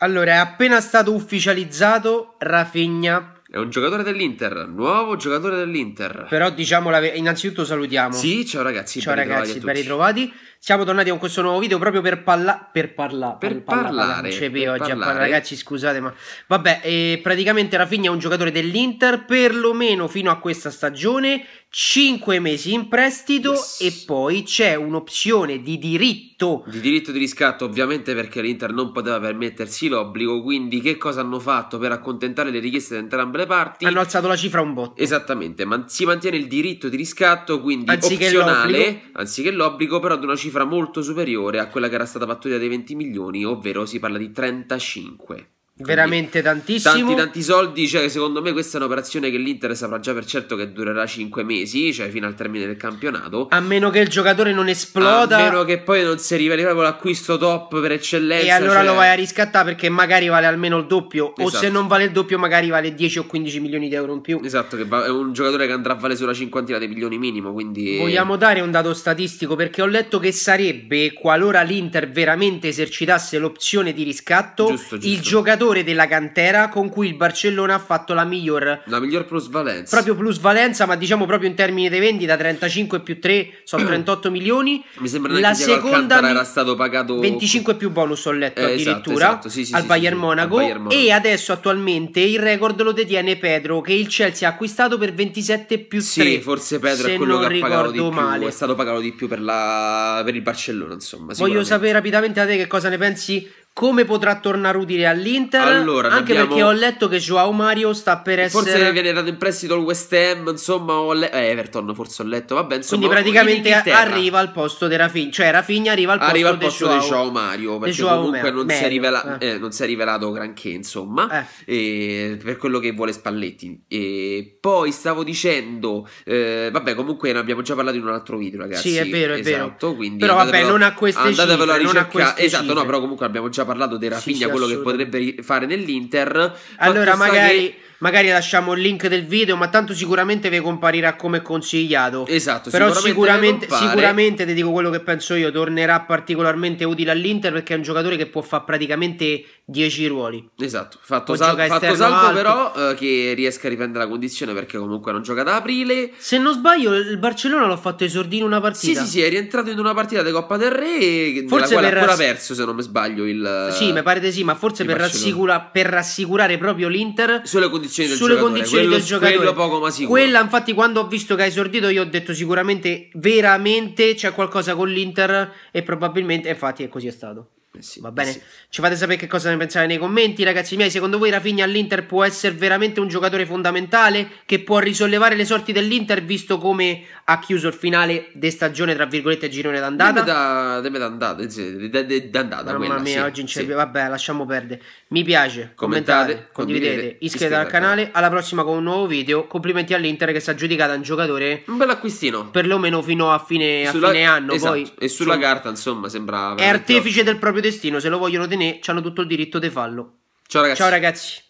Allora, è appena stato ufficializzato Rafinha. È un giocatore dell'Inter, nuovo giocatore dell'Inter. Però diciamo, innanzitutto salutiamo. Sì, ciao ragazzi. Ciao ben ragazzi, ben ritrovati. Siamo tornati con questo nuovo video proprio per, parla- per, parla- per, parla- parlare. Per parlare. Par- ragazzi, scusate, ma vabbè, eh, praticamente Rafinha è un giocatore dell'Inter, perlomeno fino a questa stagione. 5 mesi in prestito yes. e poi c'è un'opzione di diritto. Di diritto di riscatto ovviamente perché l'Inter non poteva permettersi l'obbligo, quindi che cosa hanno fatto per accontentare le richieste di entrambe le parti? Hanno alzato la cifra un botto. Esattamente, ma si mantiene il diritto di riscatto, quindi anziché opzionale, l'obbligo. anziché l'obbligo, però ad una cifra molto superiore a quella che era stata fatturata dei 20 milioni, ovvero si parla di 35. Veramente tantissimo. Tanti, tanti soldi. Cioè, secondo me, questa è un'operazione che l'Inter saprà già per certo che durerà 5 mesi, cioè fino al termine del campionato. A meno che il giocatore non esploda. A meno che poi non si riveli proprio l'acquisto top per eccellenza. E allora cioè... lo vai a riscattare perché magari vale almeno il doppio. Esatto. O se non vale il doppio, magari vale 10 o 15 milioni di euro in più. Esatto, che va- è un giocatore che andrà a valere sulla cinquantina dei milioni minimo. Quindi... Vogliamo dare un dato statistico perché ho letto che sarebbe qualora l'Inter veramente esercitasse l'opzione di riscatto, giusto, giusto. il giocatore giocatore della cantera con cui il Barcellona ha fatto la miglior la miglior plusvalenza. Proprio plusvalenza, ma diciamo proprio in termini di vendita, 35 più 3 sono 38 milioni. Mi sembra che la seconda mi... era stato pagato 25 più bonus ho letto eh, esatto, addirittura esatto, esatto. Sì, sì, al, sì, Bayern Monaco, al e adesso attualmente il record lo detiene Pedro che il Chelsea ha acquistato per 27 più 3. Sì, forse Pedro è quello che ha pagato di più, è stato pagato di più per, la... per il Barcellona, insomma. Voglio sapere rapidamente a te che cosa ne pensi come potrà tornare utile all'Inter. Allora, anche abbiamo... perché ho letto che Joao Mario sta per essere. Forse viene dato in prestito al West Ham. Insomma, ho le... eh, Everton, forse ho letto. Vabbè, insomma, quindi praticamente in arriva al posto di Rafinha. Cioè, Rafinha arriva al posto, arriva al posto Joao... di Joao Mario. Perché Joao comunque non, Mario, si rivela... eh. Eh, non, si è rivelato granché, insomma, eh. per quello che vuole Spalletti. E poi stavo dicendo, eh, vabbè, comunque ne abbiamo già parlato in un altro video, ragazzi. Sì, è vero, è esatto, vero. Quindi però, vabbè, non a queste andatevelo cifre. Andatevelo a ricercare. Esatto, cifre. no, però comunque abbiamo già parlato dei Rafinha, sì, sì, quello che potrebbe fare nell'Inter. Allora, magari magari lasciamo il link del video, ma tanto sicuramente vi comparirà come consigliato. Esatto, però sicuramente, sicuramente, ti dico quello che penso io, tornerà particolarmente utile all'Inter perché è un giocatore che può fare praticamente 10 ruoli. Esatto, fatto, sal- fatto salvo alto. però eh, che riesca a riprendere la condizione perché comunque non gioca da aprile. Se non sbaglio il Barcellona l'ha fatto esordire in una partita. Sì, sì, sì, è rientrato in una partita di Coppa del Re, forse per ancora perso se non mi sbaglio il Sì, mi pare di sì, ma forse per, rassicura- per rassicurare proprio l'Inter sulle condizioni condizioni del sulle giocatore. condizioni quello, del giocatore. Quello poco ma sicuro. Quella, infatti, quando ho visto che ha esordito, io ho detto sicuramente, veramente c'è qualcosa con l'Inter e probabilmente, infatti, è così è stato. Eh sì, va eh bene. Sì. Ci fate sapere che cosa ne pensate nei commenti, ragazzi miei. Secondo voi Rafinha all'Inter può essere veramente un giocatore fondamentale che può risollevare le sorti dell'Inter visto come ha chiuso il finale di stagione tra virgolette girone d'andata? Da, deve d'andata, sì, d'andata Mamma quella, mia, sì, oggi sì. vabbè, lasciamo perdere. Mi piace, commentate, commentate condividete, condividete iscrivetevi al canale. Alla prossima con un nuovo video. Complimenti all'Inter che si è giudicata un giocatore un bel acquistino, perlomeno fino a fine, sulla, a fine anno, esatto. poi, e sulla insomma, carta, insomma, sembra È artefice del proprio destino, se lo vogliono tenere, hanno tutto il diritto di farlo. Ciao ragazzi. Ciao ragazzi.